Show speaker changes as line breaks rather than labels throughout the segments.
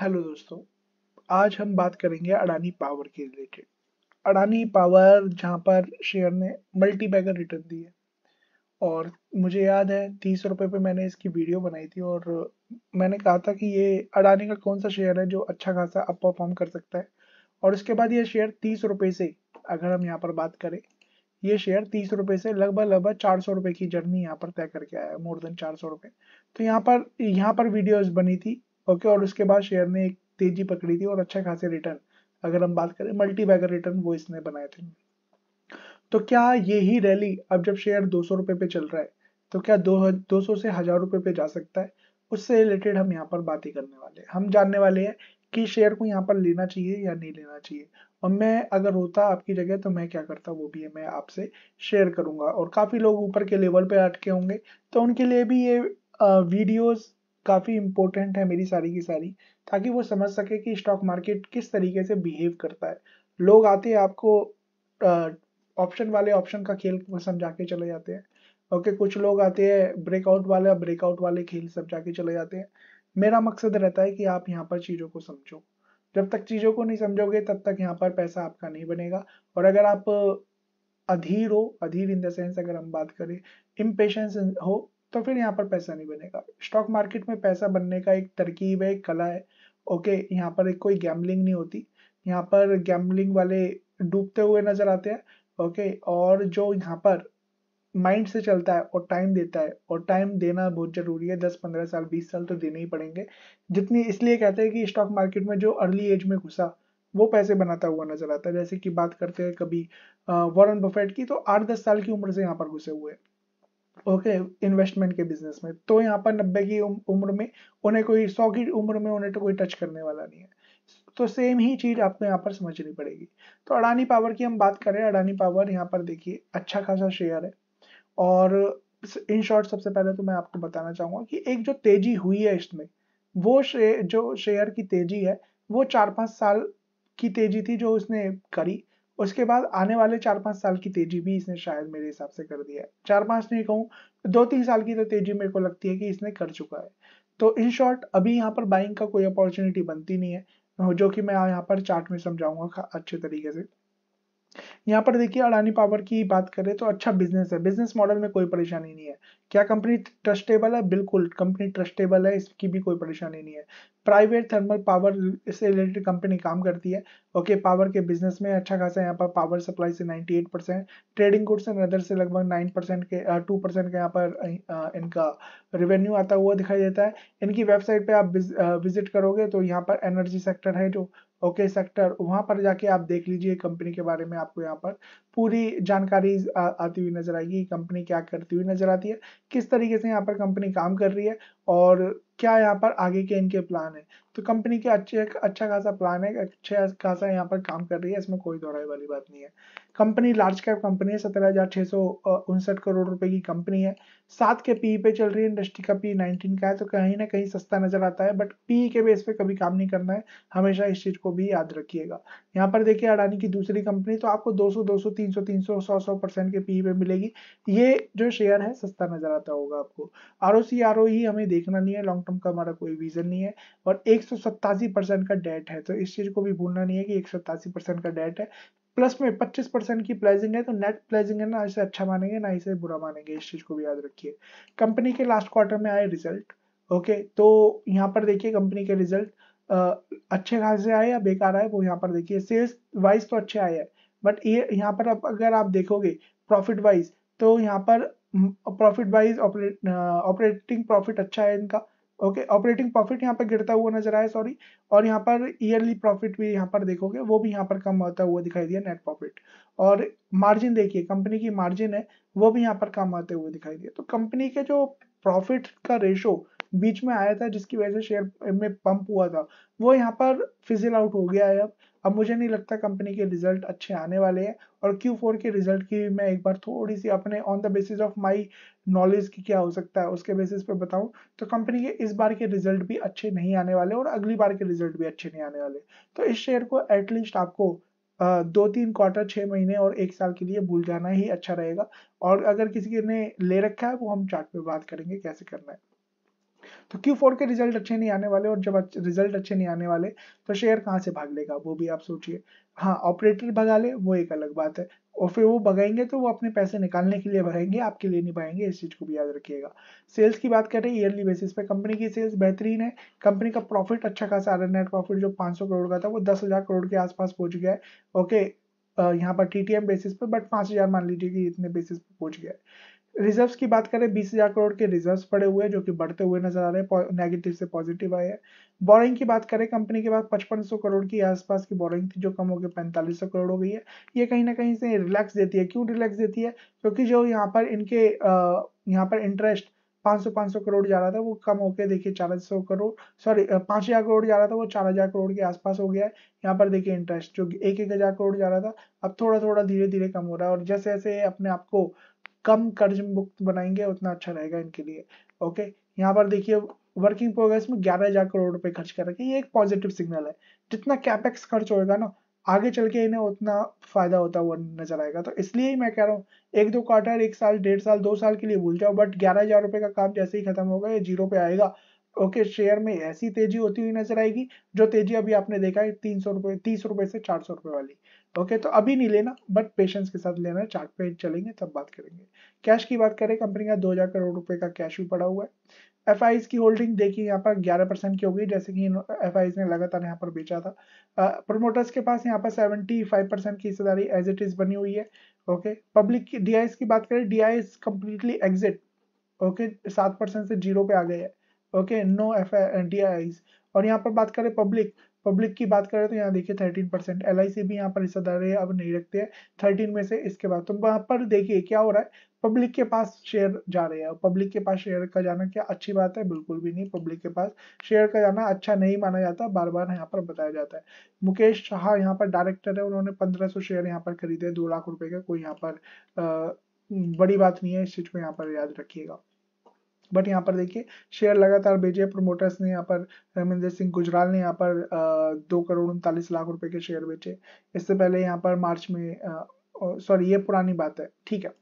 hello दोस्तों आज हम बात करेंगे अडानी पावर के रिलेटेड अडानी पावर जहां पर शेयर ने मल्टी बैगर रिटर्न दी है और मुझे याद है तीस रुपये पे मैंने इसकी वीडियो बनाई थी और मैंने कहा था कि ये अडानी का कौन सा शेयर है जो अच्छा खासा अप परफॉर्म कर सकता है और उसके बाद ये शेयर तीस रुपये से अगर हम यहाँ पर बात करें ये शेयर तीस रुपये से लगभग लगभग चार सौ रुपये की जर्नी यहाँ पर तय करके आया है मोर देन चार सौ रुपये तो यहाँ पर यहाँ पर वीडियोज बनी थी ओके और उसके बाद शेयर ने एक तेजी पकड़ी थी और अच्छा खासे रिटर्न अगर हम बात करें मल्टी बैगर रिटर्न वो इसने बनाए थे तो क्या ही रैली अब जब शेयर दो सौ रुपए पे चल रहा है तो क्या दो दो सौ से हजार रुपए पे जा सकता है उससे रिलेटेड हम यहाँ पर बात ही करने वाले हैं हम जानने वाले हैं कि शेयर को यहाँ पर लेना चाहिए या नहीं लेना चाहिए और मैं अगर होता आपकी जगह तो मैं क्या करता वो भी है मैं आपसे शेयर करूंगा और काफ़ी लोग ऊपर के लेवल पे अटके होंगे तो उनके लिए भी ये वीडियोस काफ़ी इम्पोर्टेंट है मेरी सारी की सारी ताकि वो समझ सके कि स्टॉक मार्केट किस तरीके से बिहेव करता है लोग आते हैं आपको ऑप्शन वाले ऑप्शन का खेल समझा के चले जाते हैं ओके okay, कुछ लोग आते हैं ब्रेकआउट वाले ब्रेकआउट वाले खेल समझा के चले जाते हैं मेरा मकसद रहता है कि आप यहाँ पर चीज़ों को समझो जब तक चीज़ों को नहीं समझोगे तब तक यहाँ पर पैसा आपका नहीं बनेगा और अगर आप अधीर हो अधीर इन द सेंस अगर हम बात करें इम्पेश हो तो फिर यहाँ पर पैसा नहीं बनेगा स्टॉक मार्केट में पैसा बनने का एक तरकीब है एक कला है ओके यहाँ पर एक कोई गैमलिंग नहीं होती यहाँ पर गैमलिंग वाले डूबते हुए नजर आते हैं ओके और जो यहाँ पर माइंड से चलता है और टाइम देता है और टाइम देना बहुत जरूरी है दस पंद्रह साल बीस साल तो देने ही पड़ेंगे जितनी इसलिए कहते हैं कि स्टॉक मार्केट में जो अर्ली एज में घुसा वो पैसे बनाता हुआ नजर आता है जैसे कि बात करते हैं कभी वॉरेन बफेट की तो आठ दस साल की उम्र से यहाँ पर घुसे हुए हैं ओके इन्वेस्टमेंट के बिजनेस में तो यहाँ पर नब्बे की उम्र में उन्हें कोई सौ की उम्र में उन्हें तो कोई टच करने वाला नहीं है तो सेम ही चीज़ आपको यहाँ पर समझनी पड़ेगी तो अडानी पावर की हम बात करें अडानी पावर यहाँ पर देखिए अच्छा खासा शेयर है और इन शॉर्ट सबसे पहले तो मैं आपको बताना चाहूंगा कि एक जो तेजी हुई है इसमें वो शेयर जो शेयर की तेजी है वो चार पांच साल की तेजी थी जो उसने करी उसके बाद आने वाले चार पांच साल की तेजी भी इसने शायद मेरे हिसाब से कर दिया है चार पांच नहीं कहूँ दो तीन साल की तो तेजी मेरे को लगती है कि इसने कर चुका है तो इन शॉर्ट अभी यहाँ पर बाइंग का कोई अपॉर्चुनिटी बनती नहीं है जो कि मैं यहाँ पर चार्ट में समझाऊंगा अच्छे तरीके से यहाँ पर देखिए अडानी पावर की बात करें तो अच्छा बिजनेस है बिजनेस मॉडल में कोई परेशानी नहीं है क्या कंपनी ट्रस्टेबल है बिल्कुल कंपनी ट्रस्टेबल है इसकी भी कोई परेशानी नहीं है प्राइवेट थर्मल पावर से रिलेटेड कंपनी काम करती है ओके पावर के बिजनेस में अच्छा खासा यहाँ पर पावर सप्लाई से 98 ट्रेडिंग गुड्स एंड अदर से लगभग नाइन के टू परसेंट का यहाँ पर इनका रेवेन्यू आता हुआ दिखाई देता है इनकी वेबसाइट पर आप विजिट करोगे तो यहाँ पर एनर्जी सेक्टर है जो ओके okay, सेक्टर वहां पर जाके आप देख लीजिए कंपनी के बारे में आपको यहाँ पर पूरी जानकारी आती हुई नजर आएगी कंपनी क्या करती हुई नजर आती है किस तरीके से यहाँ पर कंपनी काम कर रही है और क्या यहाँ पर आगे के इनके प्लान है तो कंपनी के अच्छे अच्छा खासा प्लान है अच्छा खासा यहाँ पर काम कर रही है इसमें कोई दोहराई वाली बात नहीं है कंपनी लार्ज कैप कंपनी है सत्रह हजार छह सौ उनसठ करोड़ रुपए की कंपनी है सात के पी e पे चल रही है इंडस्ट्री का पी नाइनटीन e का है तो कहीं ना कहीं सस्ता नजर आता है बट पी e के बेस पे कभी काम नहीं करना है हमेशा इस चीज को भी याद रखिएगा यहाँ पर देखिए अडानी की दूसरी कंपनी तो आपको दो दो सौ सौ तीन सौ तीन सौ सौ सौ परसेंट के पी पे मिलेगी ये जो शेयर है सस्ता नजर आता होगा आपको R O C R O ही हमें देखना नहीं है लॉन्ग टर्म का हमारा कोई विजन नहीं है और एक सौ सत्तासी परसेंट का डेट है तो इस चीज को भी भूलना नहीं है कि एक सौ सत्तासी परसेंट का डेट है प्लस में 25 परसेंट की प्राइसिंग है तो नेट प्राइसिंग है ना इसे अच्छा मानेंगे ना इसे बुरा मानेंगे इस चीज़ को भी याद रखिए कंपनी के लास्ट क्वार्टर में आए रिजल्ट ओके तो यहाँ पर देखिए कंपनी के रिजल्ट अच्छे खासे आए या बेकार आए वो यहाँ पर देखिए सेल्स वाइज तो अच्छे आए हैं बट ये यहाँ पर आप अगर आप देखोगे प्रॉफिट वाइज तो यहाँ पर प्रॉफिट वाइज ऑपरेटिंग प्रॉफिट अच्छा है इनका ओके ऑपरेटिंग प्रॉफिट यहाँ पर गिरता हुआ नजर आया सॉरी और यहाँ पर ईयरली प्रॉफिट भी यहाँ पर देखोगे वो भी यहाँ पर कम होता हुआ दिखाई दिया नेट प्रॉफिट और मार्जिन देखिए कंपनी की मार्जिन है वो भी यहाँ पर कम आते हुए दिखाई दिया तो कंपनी के जो प्रॉफिट का रेशो बीच में आया था जिसकी वजह से शेयर में पंप हुआ था वो यहाँ पर फिजिल आउट हो गया है अब अब मुझे नहीं लगता कंपनी के रिजल्ट अच्छे आने वाले हैं और Q4 के रिजल्ट की मैं एक बार थोड़ी सी अपने on the basis of my knowledge की क्या हो सकता है उसके बेसिस पे बताऊं तो कंपनी के इस बार के रिजल्ट भी अच्छे नहीं आने वाले और अगली बार के रिजल्ट भी अच्छे नहीं आने वाले तो इस शेयर को एटलीस्ट आपको दो तीन क्वार्टर छः महीने और एक साल के लिए भूल जाना ही अच्छा रहेगा और अगर किसी ने ले रखा है वो हम चार्ट पे बात करेंगे कैसे करना है तो फोर के रिजल्ट अच्छे नहीं आने वाले और जब रिजल्ट अच्छे नहीं आने वाले तो शेयर कहाँ से भाग लेगा वो भी आप सोचिए हाँ ऑपरेटर भगा ले वो एक अलग बात है और फिर वो भगाएंगे तो वो अपने पैसे निकालने के लिए भगाएंगे आपके लिए नहीं भगाएंगे इस चीज़ को भी याद रखिएगा सेल्स की बात करें ईयरली बेसिस पे कंपनी की सेल्स बेहतरीन है कंपनी का प्रॉफिट अच्छा खासा आ रहा है नेट प्रॉफिट जो 500 करोड़ का था वो 10,000 करोड़ के आसपास पहुंच गया है ओके यहाँ पर टी बेसिस पे बट पांच मान लीजिए कि इतने बेसिस पे पहुंच गया है रिजर्व्स की बात करें बीस हजार करोड़ के रिजर्व्स पड़े हुए हैं जो कि बढ़ते हुए नजर आ रहे हैं नेगेटिव से पॉजिटिव आए हैं बोरिंग की बात करें कंपनी के पास पचपन सौ करोड़ की आसपास की बोरिंग थी जो कम होकर पैंतालीस सौ करोड़ हो गई है ये कहीं ना कहीं से रिलैक्स देती है क्यों रिलैक्स देती है क्योंकि जो यहाँ पर इनके यहाँ पर इंटरेस्ट 500 500 करोड़ जा रहा था वो कम होकर देखिए 400 करोड़ सॉरी पाँच हजार करोड़ जा रहा था वो चार हजार करोड़ के आसपास हो गया है यहाँ पर देखिए इंटरेस्ट जो एक एक हजार करोड़ जा रहा था अब थोड़ा थोड़ा धीरे धीरे कम हो रहा है और जैसे जैसे अपने आप को कम कर्ज मुक्त बनाएंगे उतना अच्छा रहेगा इनके लिए ओके यहाँ पर देखिए वर्किंग प्रोग्रेस में ग्यारह हजार करोड़ रुपए खर्च कर रखे ये एक पॉजिटिव सिग्नल है जितना कैपेक्स खर्च होगा ना आगे चल के इन्हें उतना फायदा होता हुआ नजर आएगा तो इसलिए ही मैं कह रहा हूँ एक दो क्वार्टर एक साल डेढ़ साल दो साल के लिए भूल जाओ बट ग्यारह हजार रुपए का काम जैसे ही खत्म होगा ये जीरो पे आएगा ओके शेयर में ऐसी तेजी होती हुई नजर आएगी जो तेजी अभी आपने देखा है तीन सौ रुपए तीस रुपए से चार सौ रुपए वाली ओके okay, तो अभी नहीं लेना बट पेशेंस के साथ लेना चार्ट पे चलेंगे तब बात करेंगे कैश की बात करें कंपनी का 2000 करोड़ रुपए का कैश भी पड़ा हुआ है एफ की होल्डिंग देखिए यहाँ पर 11 परसेंट की हो गई जैसे कि एफ ने लगातार यहाँ पर बेचा था प्रमोटर्स के पास यहाँ पर 75 परसेंट की हिस्सेदारी एज इट इज बनी हुई है ओके पब्लिक की डी की बात करें D I completely exit okay सात परसेंट से जीरो पे आ गए है ओके नो एफ डी और यहाँ पर बात करें पब्लिक पब्लिक की बात करें तो यहाँ देखिए थर्टीन परसेंट एल भी यहाँ पर हिस्सेदारी अब नहीं रखते हैं थर्टीन में से इसके बाद तो वहाँ पर देखिए क्या हो रहा है पब्लिक के पास शेयर जा रहे हैं पब्लिक के पास शेयर का जाना क्या अच्छी बात है बिल्कुल भी नहीं पब्लिक के पास शेयर का जाना अच्छा नहीं माना जाता बार बार यहाँ पर बताया जाता है मुकेश शाह यहाँ पर डायरेक्टर है उन्होंने पंद्रह शेयर यहाँ पर खरीदे दो लाख रुपए का कोई यहाँ पर बड़ी बात नहीं है इस चीज को यहाँ पर याद रखिएगा बट यहाँ पर देखिए शेयर लगातार बेचे प्रमोटर्स ने यहाँ पर रविंदर सिंह गुजराल ने यहाँ पर दो करोड़ उनतालीस लाख रुपए के शेयर बेचे इससे पहले यहाँ पर मार्च में सॉरी ये पुरानी बात है ठीक है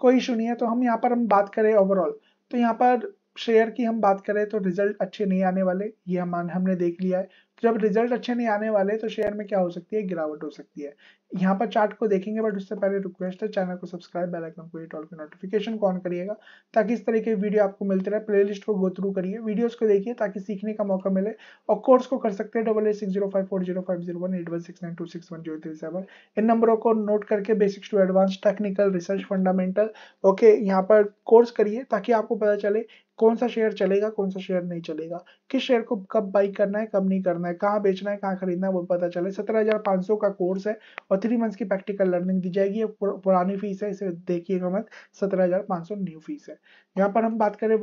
कोई इशू नहीं है तो हम यहाँ पर हम बात करें ओवरऑल तो यहाँ पर शेयर की हम बात करें तो रिजल्ट अच्छे नहीं आने वाले ये हम हमने देख लिया है जब रिजल्ट अच्छे नहीं आने वाले तो शेयर में क्या हो सकती है गिरावट हो सकती है यहाँ पर चार्ट को देखेंगे बट उससे पहले रिक्वेस्ट है चैनल को सब्सक्राइब बेल आइकन को हिट ऑल की नोटिफिकेशन ऑन करिएगा ताकि इस तरह के वीडियो आपको मिलते रहे प्लेलिस्ट को गो थ्रू करिए वीडियोज को देखिए ताकि सीखने का मौका मिले और कोर्स को कर सकते हैं double eight six zero five four zero five zero one eight one six nine two six one zero three seven इन नंबरों को नोट करके basics to advance technical research fundamental okay यहाँ पर कोर्स करिए ताकि आपको पता चले कौन सा शेयर चलेगा कौन सा शेयर नहीं चलेगा किस शेयर को कब बाई करना है कब नहीं करना है करना है कहाँ बेचना है कहाँ खरीदना है वो पता चले सत्रह हजार पाँच सौ का कोर्स है और थ्री मंथ्स की प्रैक्टिकल लर्निंग दी जाएगी पुरानी फीस है इसे देखिएगा मत सत्रह हजार पाँच सौ न्यू फीस है यहाँ पर हम बात करें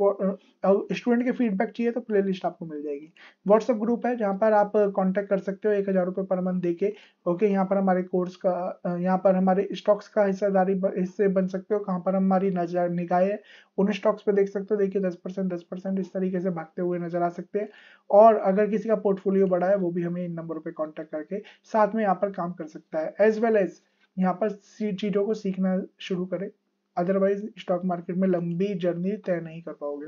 स्टूडेंट के फीडबैक चाहिए तो प्ले लिस्ट आपको मिल जाएगी व्हाट्सअप ग्रुप है जहाँ पर आप कॉन्टैक्ट कर सकते हो एक हजार रुपये पर मंथ दे के ओके यहाँ पर हमारे कोर्स का यहाँ पर हमारे स्टॉक्स का हिस्सेदारी हिस्से बन सकते हो कहाँ पर हमारी नजर निगाह है उन स्टॉक्स पे देख सकते हो देखिए दस परसेंट दस परसेंट इस तरीके से भागते हुए नजर आ सकते हैं और अगर किसी का पोर्टफोलियो बड़ा है वो भी हमें इन नंबरों पर कॉन्टेक्ट करके साथ में यहाँ पर काम कर सकता है एज वेल एज यहाँ पर चीजों को सीखना शुरू करे अदरवाइज स्टॉक मार्केट में लंबी जर्नी तय नहीं कर पाओगे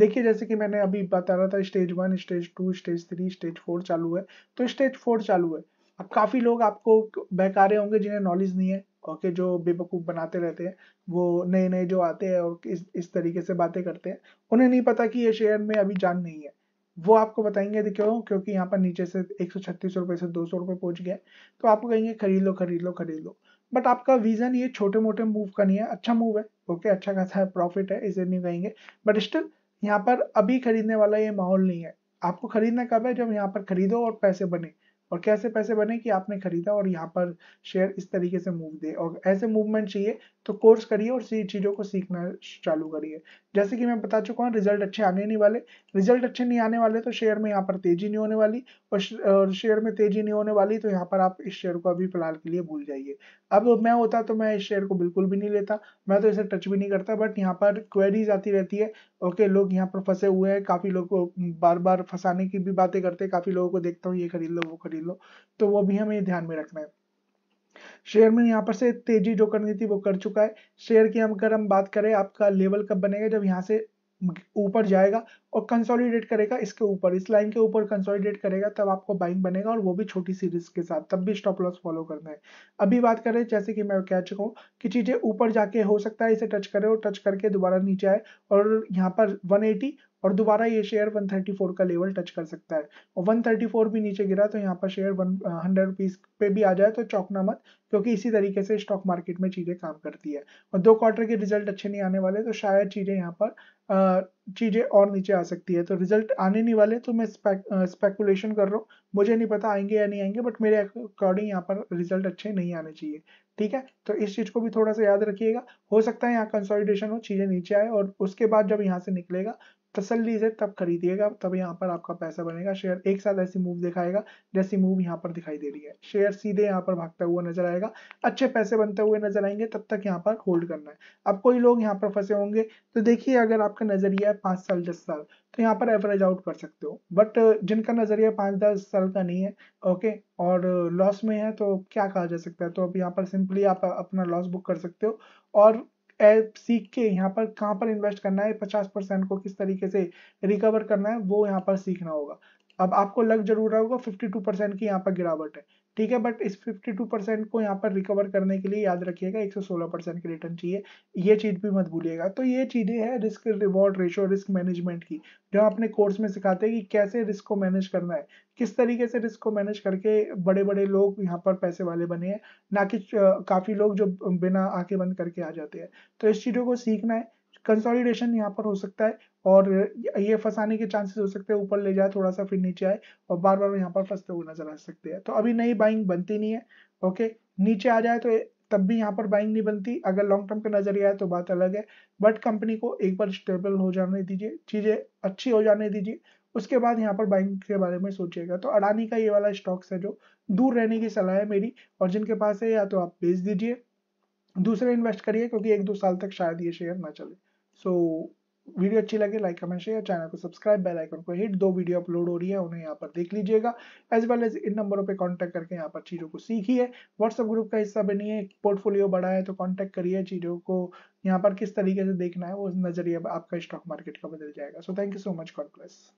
देखिए जैसे कि मैंने अभी बता रहा था stage one stage two stage three stage four चालू है तो स्टेज फोर चालू है अब काफी लोग आपको बहका रहे होंगे जिन्हें नॉलेज नहीं है ओके जो बेवकूफ़ बनाते रहते हैं वो नए नए जो आते हैं और इस इस तरीके से बातें करते हैं उन्हें नहीं पता कि ये शेयर में अभी जान नहीं है वो आपको बताएंगे क्यों क्योंकि यहाँ पर नीचे से एक सौ छत्तीस से दो सौ रुपये पहुँच गया तो आपको कहेंगे खरीद लो खरीद लो खरीद लो बट आपका विजन ये छोटे मोटे मूव का नहीं है अच्छा मूव है ओके अच्छा खासा है प्रॉफिट है इसे नहीं कहेंगे बट स्टिल यहाँ पर अभी खरीदने वाला ये माहौल नहीं है आपको खरीदना कब है जब यहाँ पर खरीदो और पैसे बने और कैसे पैसे बने कि आपने खरीदा और यहाँ पर शेयर इस तरीके से मूव दे और ऐसे मूवमेंट चाहिए तो कोर्स करिए और सी चीज़ों को सीखना चालू करिए जैसे कि मैं बता चुका हूँ रिजल्ट अच्छे आने नहीं वाले रिजल्ट अच्छे नहीं आने वाले तो शेयर में यहाँ पर तेजी नहीं होने वाली और शेयर में तेजी नहीं होने वाली तो यहाँ पर आप इस शेयर को अभी फिलहाल के लिए भूल जाइए अब मैं होता तो मैं इस शेयर को बिल्कुल भी नहीं लेता मैं तो इसे टच भी नहीं करता बट यहाँ पर क्वेरीज आती रहती है ओके लोग यहाँ पर फंसे हुए हैं काफ़ी लोग बार बार फंसाने की भी बातें करते हैं काफ़ी लोगों को देखता हूँ ये खरीद लो वो खरीद खरीद लो तो वो भी हमें ध्यान में रखना है शेयर में यहाँ पर से तेजी जो करनी थी वो कर चुका है शेयर की हम अगर हम बात करें आपका लेवल कब बनेगा जब यहाँ से ऊपर जाएगा और कंसोलिडेट करेगा इसके ऊपर इस लाइन के ऊपर कंसोलिडेट करेगा तब आपको बाइंग बनेगा और वो भी छोटी सी रिस्क के साथ तब भी स्टॉप लॉस फॉलो करना है अभी बात करें जैसे कि मैं कह चुका हूँ कि चीज़ें ऊपर जाके हो सकता है इसे टच करे और टच करके दोबारा नीचे आए और यहाँ पर वन और दोबारा ये शेयर 134 का लेवल टच कर सकता है और 134 भी नीचे गिरा तो यहाँ पर शेयर वन हंड्रेड रुपीज़ पे भी आ जाए तो चौकना मत क्योंकि इसी तरीके से स्टॉक मार्केट में चीज़ें काम करती है और दो क्वार्टर के रिजल्ट अच्छे नहीं आने वाले तो शायद चीज़ें यहाँ पर चीज़ें और नीचे आ सकती है तो रिजल्ट आने नहीं वाले तो मैं स्पेकुलेशन कर रहा हूँ मुझे नहीं पता आएंगे या नहीं आएंगे बट मेरे अकॉर्डिंग यहाँ पर रिजल्ट अच्छे नहीं आने चाहिए ठीक है तो इस चीज़ को भी थोड़ा सा याद रखिएगा हो सकता है यहाँ कंसोलिडेशन हो चीज़ें नीचे आए और उसके बाद जब यहाँ से निकलेगा तसल्ली से तब खरीदिएगा तब यहाँ पर आपका पैसा बनेगा शेयर एक साथ ऐसी मूव दिखाएगा जैसी मूव यहाँ पर दिखाई दे रही है शेयर सीधे यहाँ पर भागता हुआ नजर आएगा अच्छे पैसे बनते हुए नजर आएंगे तब तक यहाँ पर होल्ड करना है अब कोई लोग यहाँ पर फंसे होंगे तो देखिए अगर आपका नजरिया है पांच साल दस साल तो यहाँ पर एवरेज आउट कर सकते हो बट जिनका नजरिया पांच दस साल का नहीं है ओके और लॉस में है तो क्या कहा जा सकता है तो अब यहाँ पर सिंपली आप अपना लॉस बुक कर सकते हो और सीख के यहाँ पर कहाँ पर इन्वेस्ट करना है पचास परसेंट को किस तरीके से रिकवर करना है वो यहाँ पर सीखना होगा अब आपको लग जरूर रहा होगा टू परसेंट की यहाँ पर गिरावट है ठीक है बट इस 52 परसेंट को यहाँ पर रिकवर करने के लिए याद रखिएगा 116 परसेंट की रिटर्न चाहिए ये चीज़ भी मत भूलिएगा तो ये चीज़ें हैं risk reward ratio risk management की जो अपने कोर्स में सिखाते हैं कि कैसे रिस्क को मैनेज करना है किस तरीके से रिस्क को मैनेज करके बड़े बड़े लोग यहाँ पर पैसे वाले बने हैं ना कि काफ़ी लोग जो बिना आके बंद करके आ जाते हैं तो इस चीज़ों को सीखना है कंसोलिडेशन यहाँ पर हो सकता है और ये फंसाने के चांसेस हो सकते हैं ऊपर ले जाए थोड़ा सा फिर नीचे आए और बार बार यहाँ पर फंसते हुए नजर आ सकते हैं तो अभी नई बाइंग बनती नहीं है ओके नीचे आ जाए तो तब भी यहाँ पर बाइंग नहीं बनती अगर लॉन्ग टर्म का नजरिया है तो बात अलग है बट कंपनी को एक बार स्टेबल हो जाने दीजिए चीजें अच्छी हो जाने दीजिए उसके बाद यहाँ पर बाइंग के बारे में सोचिएगा तो अडानी का ये वाला स्टॉक्स है जो दूर रहने की सलाह है मेरी और जिनके पास है या तो आप बेच दीजिए दूसरे इन्वेस्ट करिए क्योंकि एक दो साल तक शायद ये शेयर ना चले सो so, वीडियो अच्छी लगे लाइक कमेंट शेयर चैनल को सब्सक्राइब बेल आइकन को हिट दो वीडियो अपलोड हो रही है उन्हें यहाँ पर देख लीजिएगा एज वेल एज इन नंबरों पे कांटेक्ट करके यहाँ पर चीज़ों को सीखी है व्हाट्सएप ग्रुप का हिस्सा है पोर्टफोलियो बढ़ा है तो कांटेक्ट करिए चीज़ों को यहाँ पर किस तरीके से देखना है वो नजरिया आपका स्टॉक मार्केट का बदल जाएगा so thank you so much God